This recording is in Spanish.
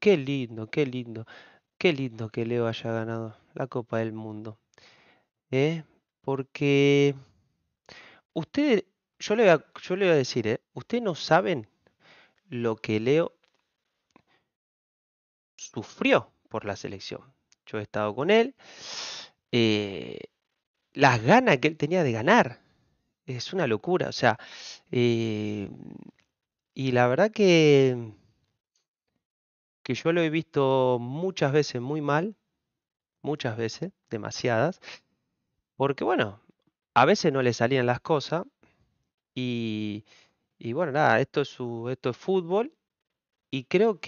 Qué lindo, qué lindo. Qué lindo que Leo haya ganado la Copa del Mundo. ¿eh? Porque ustedes, yo le, voy a, yo le decir, ¿eh? ustedes no saben lo que Leo sufrió por la selección. Yo he estado con él. Eh, las ganas que él tenía de ganar. Es una locura. O sea, eh, y la verdad que que yo lo he visto muchas veces muy mal, muchas veces, demasiadas, porque bueno, a veces no le salían las cosas y, y bueno, nada, esto es, su, esto es fútbol y creo que...